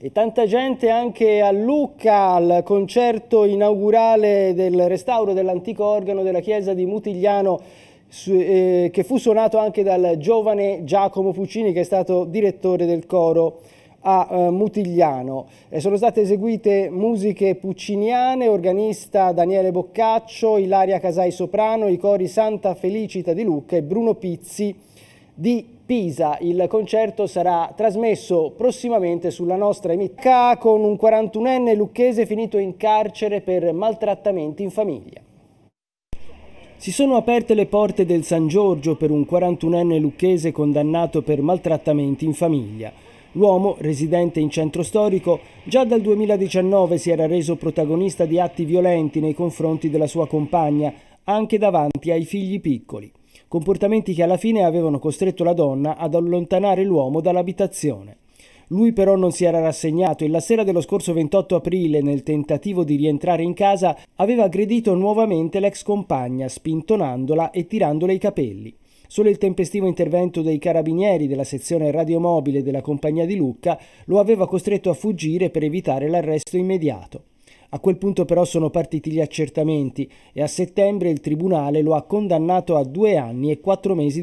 E tanta gente anche a Lucca al concerto inaugurale del restauro dell'antico organo della chiesa di Mutigliano su, eh, che fu suonato anche dal giovane Giacomo Puccini che è stato direttore del coro a eh, Mutigliano. Eh, sono state eseguite musiche pucciniane, organista Daniele Boccaccio, Ilaria Casai Soprano, i cori Santa Felicita di Lucca e Bruno Pizzi di Pisa. Il concerto sarà trasmesso prossimamente sulla nostra emittà con un 41enne lucchese finito in carcere per maltrattamenti in famiglia. Si sono aperte le porte del San Giorgio per un 41enne lucchese condannato per maltrattamenti in famiglia. L'uomo, residente in centro storico, già dal 2019 si era reso protagonista di atti violenti nei confronti della sua compagna, anche davanti ai figli piccoli comportamenti che alla fine avevano costretto la donna ad allontanare l'uomo dall'abitazione. Lui però non si era rassegnato e la sera dello scorso 28 aprile, nel tentativo di rientrare in casa, aveva aggredito nuovamente l'ex compagna, spintonandola e tirandole i capelli. Solo il tempestivo intervento dei carabinieri della sezione radiomobile della compagnia di Lucca lo aveva costretto a fuggire per evitare l'arresto immediato. A quel punto però sono partiti gli accertamenti e a settembre il tribunale lo ha condannato a due anni e quattro mesi di